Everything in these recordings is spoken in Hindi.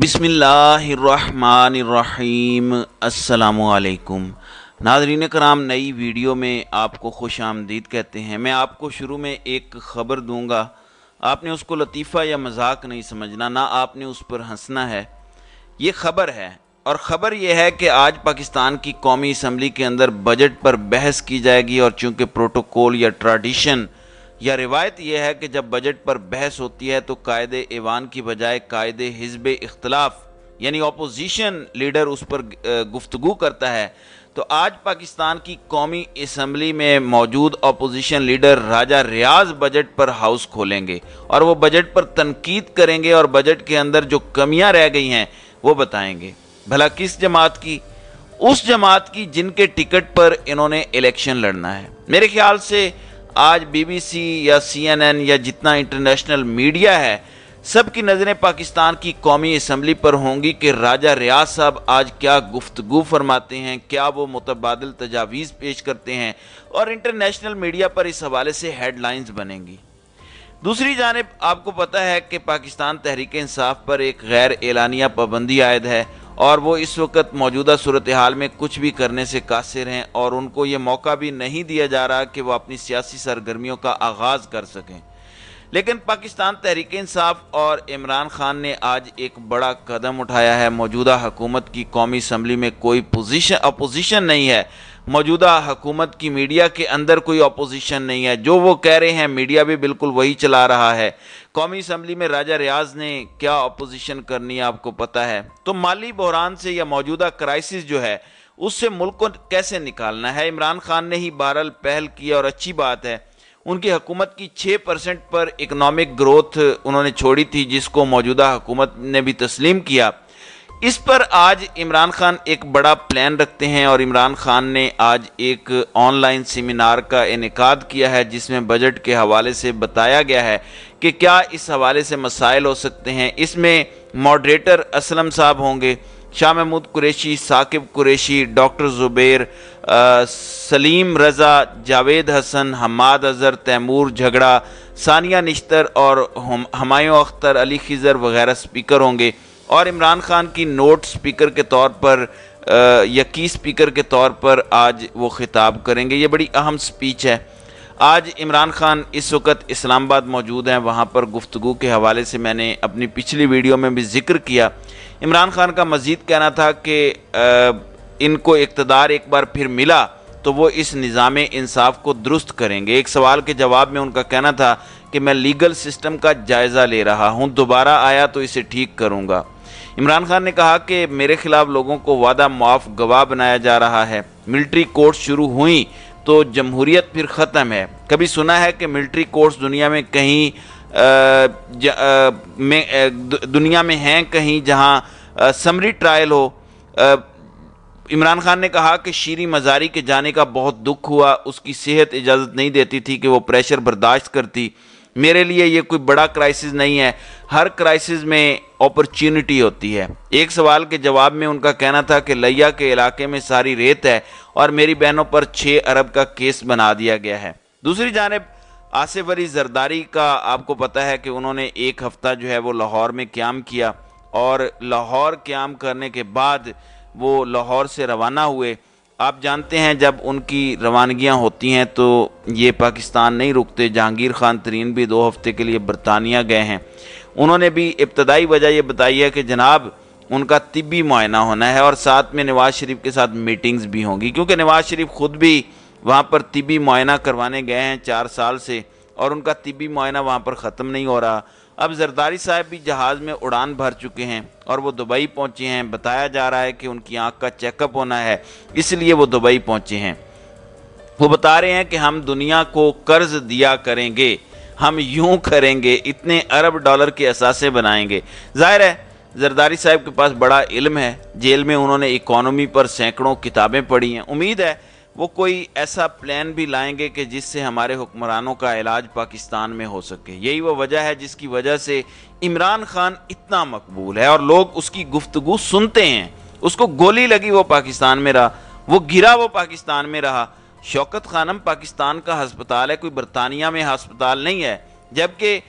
बिसमीम् अलकुम नाजरीन कराम नई वीडियो में आपको खुश आमदीद कहते हैं मैं आपको शुरू में एक ख़बर दूंगा आपने उसको लतीफ़ा या मजाक नहीं समझना ना आपने उस पर हंसना है ये ख़बर है और ख़बर यह है कि आज पाकिस्तान की कौमी इसम्बली के अंदर बजट पर बहस की जाएगी और चूँकि प्रोटोकॉल या ट्रेडिशन या रिवायत यह है कि जब बजट पर बहस होती है तो कायदे ईवान की बजाय कायदे हिजब इख्तलाफ यानी अपोजिशन लीडर उस पर गुफ्तगु करता है तो आज पाकिस्तान की कौमी इसम्बली में मौजूद opposition leader Raja Riaz budget पर हाउस खोलेंगे और वह बजट पर तनकीद करेंगे और बजट के अंदर जो कमियां रह गई हैं वो बताएंगे भला किस जमात की उस जमात की जिनके टिकट पर इन्होंने इलेक्शन लड़ना है मेरे ख्याल से आज बीबीसी या सीएनएन या जितना इंटरनेशनल मीडिया है सबकी नज़रें पाकिस्तान की कौमी असम्बली पर होंगी कि राजा रियाज साहब आज क्या गुफ्तगु फरमाते हैं क्या वो मुतबादल तजावीज़ पेश करते हैं और इंटरनेशनल मीडिया पर इस हवाले से हेडलाइंस बनेंगी दूसरी जानब आपको पता है कि पाकिस्तान तहरीक इंसाफ पर एक गैर एलानिया पाबंदी आयद है और वो इस वक्त मौजूदा सूरत हाल में कुछ भी करने से कासिर हैं और उनको ये मौका भी नहीं दिया जा रहा कि वो अपनी सियासी सरगर्मियों का आगाज़ कर सकें लेकिन पाकिस्तान तहरीक इंसाफ और इमरान खान ने आज एक बड़ा कदम उठाया है मौजूदा हुकूमत की कौमी असम्बली में कोई पोजिशन अपोजिशन नहीं है मौजूदा हुकूमत की मीडिया के अंदर कोई अपोजिशन नहीं है जो वो कह रहे हैं मीडिया भी बिल्कुल वही चला रहा है कौमी असम्बली में राजा रियाज ने क्या अपोजिशन करनी है आपको पता है तो माली बहरान से या मौजूदा क्राइसिस जो है उससे मुल्क को कैसे निकालना है इमरान खान ने ही बहरहाल पहल की और अच्छी बात है उनकी हुकूमत की छः परसेंट पर इकनॉमिक ग्रोथ उन्होंने छोड़ी थी जिसको मौजूदा हुकूमत ने भी तस्लीम किया इस पर आज इमरान खान एक बड़ा प्लान रखते हैं और इमरान खान ने आज एक ऑनलाइन सेमिनार का इनका किया है जिसमें बजट के हवाले से बताया गया है कि क्या इस हवाले से मसाइल हो सकते हैं इसमें मॉडरेटर असलम साहब होंगे शाह महमूद कुरेशी साकिब कुरेशी डॉक्टर ज़ुबैर सलीम रज़ा जावेद हसन हमाद अज़र तैमूर झगड़ा सानिया निश्तर और हम हमायों अख्तर अली खिज़र वगैरह स्पीकर होंगे और इमरान खान की नोट स्पीकर के तौर पर या की स्पीकर के तौर पर आज वो खिताब करेंगे ये बड़ी अहम स्पीच है आज इमरान खान इस वक्त इस्लामाबाद मौजूद हैं वहाँ पर गुफ्तु के हवाले से मैंने अपनी पिछली वीडियो में भी जिक्र किया इमरान खान का मज़ीद कहना था कि इनको इकतदार एक बार फिर मिला तो वो इस निज़ाम इंसाफ को दुरुस्त करेंगे एक सवाल के जवाब में उनका कहना था कि मैं लीगल सिस्टम का जायज़ा ले रहा हूं दोबारा आया तो इसे ठीक करूंगा इमरान खान ने कहा कि मेरे खिलाफ लोगों को वादा माफ गवाह बनाया जा रहा है मिलिट्री कोर्ट शुरू हुई तो जमहूरियत फिर ख़त्म है कभी सुना है कि मिलिट्री कोर्ट्स दुनिया में कहीं में दुनिया में हैं कहीं जहां समरी ट्रायल हो इमरान खान ने कहा कि शीरी मजारी के जाने का बहुत दुख हुआ उसकी सेहत इजाज़त नहीं देती थी कि वो प्रेशर बर्दाश्त करती मेरे लिए ये कोई बड़ा क्राइसिस नहीं है हर क्राइसिस में अपॉर्चुनिटी होती है एक सवाल के जवाब में उनका कहना था कि लैया के इलाके में सारी रेत है और मेरी बहनों पर छः अरब का केस बना दिया गया है दूसरी जानब आसिफ अली जरदारी का आपको पता है कि उन्होंने एक हफ़्ता जो है वो लाहौर में क्याम किया और लाहौर क्याम करने के बाद वो लाहौर से रवाना हुए आप जानते हैं जब उनकी रवानगियाँ होती हैं तो ये पाकिस्तान नहीं रुकते जहांगीर ख़ान तरीन भी दो हफ्ते के लिए बरतानिया गए हैं उन्होंने भी इब्तदाई वजह यह बताई है कि जनाब उनका तिबी मुआयना होना है और साथ में नवाज़ शरीफ के साथ मीटिंग्स भी होंगी क्योंकि नवाज़ शरीफ ख़ुद भी वहाँ पर तिबी मुआयना करवाने गए हैं चार साल से और उनका तिबी मुआयना वहाँ पर ख़त्म नहीं हो रहा अब जरदारी साहब भी जहाज़ में उड़ान भर चुके हैं और वो दुबई पहुँचे हैं बताया जा रहा है कि उनकी आँख का चेकअप होना है इसलिए वो दुबई पहुँचे हैं वो बता रहे हैं कि हम दुनिया को कर्ज दिया करेंगे हम यूं करेंगे इतने अरब डॉलर के असासे बनाएंगे जाहिर है जरदारी साहब के पास बड़ा इल्म है जेल में उन्होंने इकोनॉमी पर सैकड़ों किताबें पढ़ी हैं उम्मीद है वो कोई ऐसा प्लान भी लाएंगे कि जिससे हमारे हुक्मरानों का इलाज पाकिस्तान में हो सके यही वो वजह है जिसकी वजह से इमरान खान इतना मकबूल है और लोग उसकी गुफ्तगु सुनते हैं उसको गोली लगी वो पाकिस्तान में रहा वो गिरा वो पाकिस्तान में रहा शौकत खानम पाकिस्तान का हस्पताल है कोई बरतानिया में हस्पताल नहीं है जबकि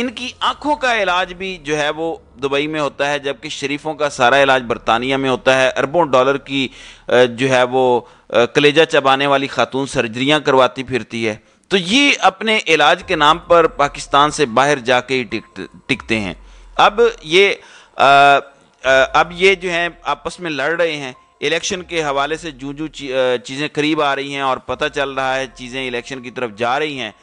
इनकी आंखों का इलाज भी जो है वो दुबई में होता है जबकि शरीफों का सारा इलाज बरतानिया में होता है अरबों डॉलर की जो है वो कलेजा चबाने वाली खातून सर्जरियाँ करवाती फिरती है तो ये अपने इलाज के नाम पर पाकिस्तान से बाहर जाके ही टिक टिकते हैं अब ये आ, आ, अब ये जो हैं आपस में लड़ रहे हैं इलेक्शन के हवाले से जूँ जूँ चीज़ें करीब आ रही हैं और पता चल रहा है चीज़ें इलेक्शन की तरफ जा रही हैं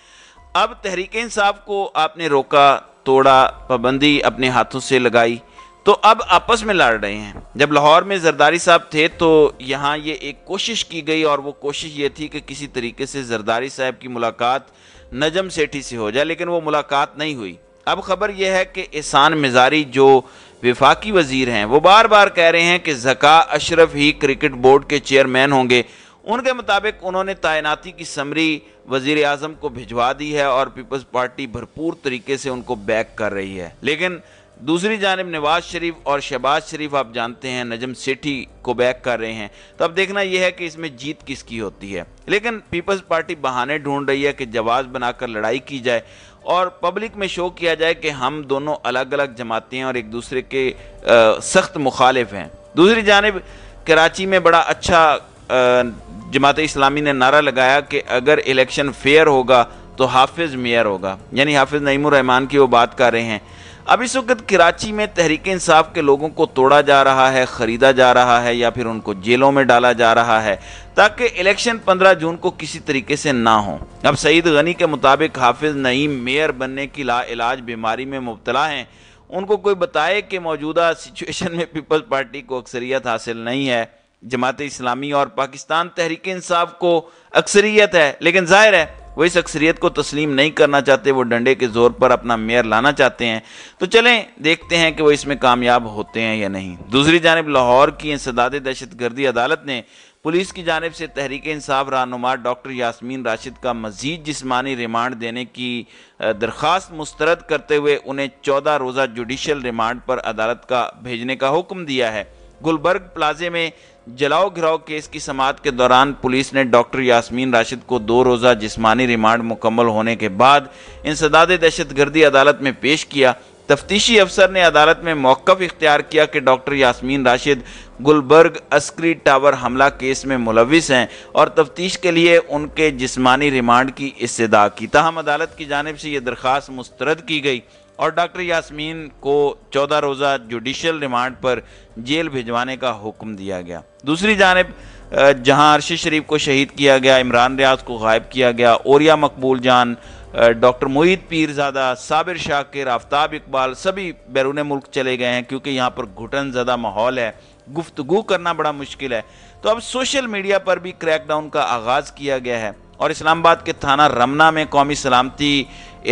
अब तहरीक इंसाफ को आपने रोका तोड़ा पाबंदी अपने हाथों से लगाई तो अब आपस में लड़ रहे हैं जब लाहौर में जरदारी साहब थे तो यहाँ ये एक कोशिश की गई और वो कोशिश ये थी कि किसी तरीके से जरदारी साहब की मुलाकात नजम सेठी से हो जाए लेकिन वो मुलाकात नहीं हुई अब खबर यह है कि एहसान मिजारी जो विफाकी वजीर हैं वो बार बार कह रहे हैं कि जका अशरफ ही क्रिकेट बोर्ड के चेयरमैन होंगे उनके मुताबिक उन्होंने तैनाती की समरी वजीर अजम को भिजवा दी है और पीपल्स पार्टी भरपूर तरीके से उनको बैक कर रही है लेकिन दूसरी जानब नवाज शरीफ और शहबाज शरीफ आप जानते हैं नजम सेठी को बैक कर रहे हैं तो अब देखना यह है कि इसमें जीत किसकी होती है लेकिन पीपल्स पार्टी बहाने ढूंढ रही है कि जवाब बनाकर लड़ाई की जाए और पब्लिक में शो किया जाए कि हम दोनों अलग अलग जमातें हैं और एक दूसरे के आ, सख्त मुखालिफ हैं दूसरी जानब कराची में बड़ा अच्छा जमात इस्लामी ने नारा लगाया कि अगर इलेक्शन फेयर होगा तो हाफिज़ मेयर होगा यानी हाफिज़ नईमान की वो बात कर रहे हैं अब इस वक्त कराची में तहरीक इंसाफ के लोगों को तोड़ा जा रहा है ख़रीदा जा रहा है या फिर उनको जेलों में डाला जा रहा है ताकि इलेक्शन 15 जून को किसी तरीके से ना हो अब सईद गनी के मुताबिक हाफिज नईम मेयर बनने की ला इलाज बीमारी में मुबतला हैं उनको कोई बताए कि मौजूदा सिचुएशन में पीपल्स पार्टी को अक्सरियत हासिल नहीं है जमात इस्लामी और पाकिस्तान तहरीक इंसाफ को अक्सरियत है लेकिन जाहिर है वो इस अक्सरियत को तस्लीम नहीं करना चाहते वो डंडे के ज़ोर पर अपना मेयर लाना चाहते हैं तो चलें देखते हैं कि वो इसमें कामयाब होते हैं या नहीं दूसरी जानब लाहौर की इंसदाद दहशत गर्दी अदालत ने पुलिस की जानब से तहरीक इंसाफ रहनुमा डॉक्टर यासमीन राशिद का मजीद जिसमानी रिमांड देने की दरख्वास्त मुस्तरद करते हुए उन्हें चौदह रोज़ा जुडिशल रिमांड पर अदालत का भेजने का हुक्म दिया है गुलबर्ग प्लाजे में जलाओ घिराव केस की समात के दौरान पुलिस ने डॉक्टर यास्मीन राशिद को दो रोज़ा जिस्मानी रिमांड मुकम्मल होने के बाद इंसदाद दहशत गर्दी अदालत में पेश किया तफ्तीशी अफसर ने अदालत में मौक़ इख्तियार किया कि डॉक्टर यास्मीन राशिद गुलबर्ग अस्क्री टावर हमला केस में मुलविस हैं और तफ्तीश के लिए उनके जिस्मानी रिमांड की इस्तः की तहम अदालत की जानब से यह दरख्वास्त मुस्तरद की गई और डॉक्टर यास्मीन को चौदह रोज़ा जुडिशल रिमांड पर जेल भिजवाने का हुक्म दिया गया दूसरी जानब जहां अरशद शरीफ को शहीद किया गया इमरान रियाज को गायब किया गया ओरिया मकबूल जान डॉक्टर मोहित पीरजादा साबिर शाकिर आफ्ताब इकबाल सभी बैरून मुल्क चले गए हैं क्योंकि यहाँ पर घुटन ज़दा माहौल है गुफ्तगु करना बड़ा मुश्किल है तो अब सोशल मीडिया पर भी क्रैकडाउन का आगाज़ किया गया है और इस्लामाबाद के थाना रमना में कौमी सलामती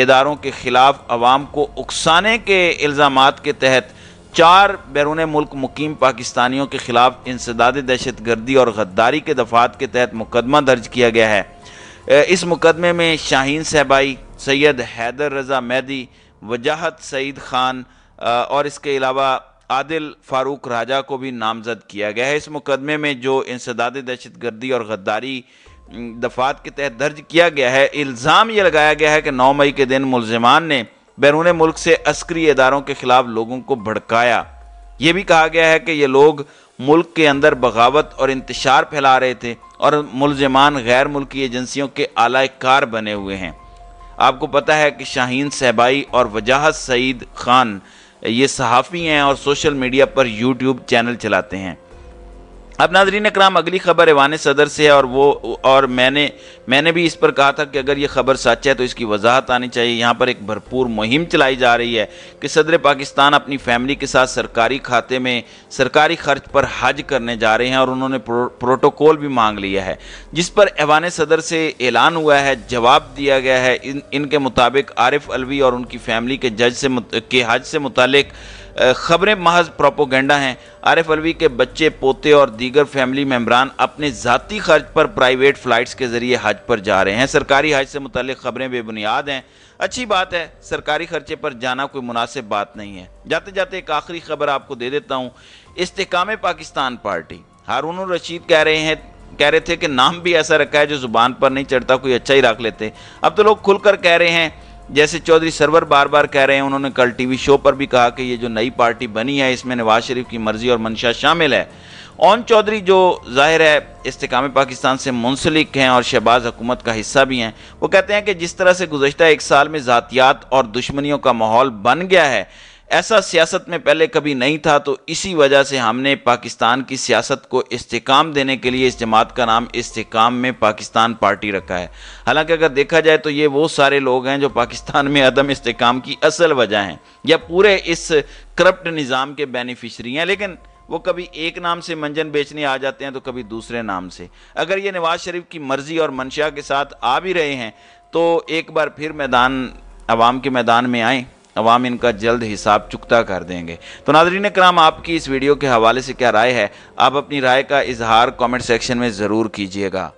इदारों के ख़िलाफ़ अवाम को उकसाने के इल्ज़ाम के तहत चार बैरून मुल्क मुकीम पाकिस्तानियों के ख़िलाफ़ इंसदाद दहशत गर्दी और गद्दारी के दफात के तहत मुकदमा दर्ज किया गया है इस मुकदमे में शाहीन सहबाई सैयद हैदर रज़ा मैदी वजाहत सईद ख़ान और इसके अलावा आदिल फारूक राजा को भी नामजद किया गया है इस मुकदमे में जो इंसदाद दहशत गर्दी और गद्दारी दफात के तहत दर्ज किया गया है इल्ज़ाम ये लगाया गया है कि नौ मई के दिन मुलजमान ने बैरून मुल्क से अस्करी इदारों के ख़िलाफ़ लोगों को भड़काया ये भी कहा गया है कि ये लोग मुल्क के अंदर बगावत और इंतशार फैला रहे थे और मुलजमान गैर मुल्की एजेंसियों के आलाकार बने हुए हैं आपको पता है कि शाहीन सहबाई और वजाहत सईद खान ये सहाफ़ी हैं और सोशल मीडिया पर यूट्यूब चैनल चलाते हैं अब नाजरीन कराम अगली खबर एवान सदर से है और वो और मैंने मैंने भी इस पर कहा था कि अगर ये खबर सच है तो इसकी वजाहत आनी चाहिए यहाँ पर एक भरपूर मुहिम चलाई जा रही है कि सदर पाकिस्तान अपनी फैमिली के साथ सरकारी खाते में सरकारी खर्च पर हज करने जा रहे हैं और उन्होंने प्रो, प्रोटोकॉल भी मांग लिया है जिस पर एवान सदर से ऐलान हुआ है जवाब दिया गया है इन इनके मुताबिक आरिफ अलवी और उनकी फैमिली के जज से के हज से मुतल खबरें महज प्रोपोगेंडा हैं आरिफ अलवी के बच्चे पोते और दीगर फैमिली मेम्बरान अपने ज़ाती खर्च पर प्राइवेट फ़्लाइट्स के ज़रिए हज पर जा रहे हैं सरकारी हज से मुतल खबरें बेबुनियाद हैं अच्छी बात है सरकारी खर्चे पर जाना कोई मुनासिब बात नहीं है जाते जाते एक आखिरी खबर आपको दे देता हूँ इसकाम पाकिस्तान पार्टी हारून रशीद कह रहे हैं कह रहे थे कि नाम भी ऐसा रखा है जो ज़ुबान पर नहीं चढ़ता कोई अच्छा ही रख लेते अब तो लोग खुलकर कह रहे हैं जैसे चौधरी सरवर बार बार कह रहे हैं उन्होंने कल टीवी शो पर भी कहा कि ये जो नई पार्टी बनी है इसमें नवाज शरीफ की मर्जी और मंशा शामिल है ओन चौधरी जो जाहिर है इस्तेकाम पाकिस्तान से मुंसलिक हैं और शहबाज हुकूमत का हिस्सा भी हैं वो कहते हैं कि जिस तरह से गुजशत एक साल में ज़ातियात और दुश्मनियों का माहौल बन गया है ऐसा सियासत में पहले कभी नहीं था तो इसी वजह से हमने पाकिस्तान की सियासत को इस्तेकाम देने के लिए इस जमात का नाम इस्तेकाम में पाकिस्तान पार्टी रखा है हालांकि अगर देखा जाए तो ये वो सारे लोग हैं जो पाकिस्तान में अदम इस्तेकाम की असल वजह हैं या पूरे इस करप्ट निज़ाम के बेनिफिशरी हैं लेकिन वो कभी एक नाम से मंजन बेचने आ जाते हैं तो कभी दूसरे नाम से अगर ये नवाज शरीफ की मर्ज़ी और मंशा के साथ आ भी रहे हैं तो एक बार फिर मैदान आवाम के मैदान में आएँ अवाम इनका जल्द हिसाब चुकता कर देंगे तो नादरीन कराम आपकी इस वीडियो के हवाले से क्या राय है आप अपनी राय का इजहार कमेंट सेक्शन में ज़रूर कीजिएगा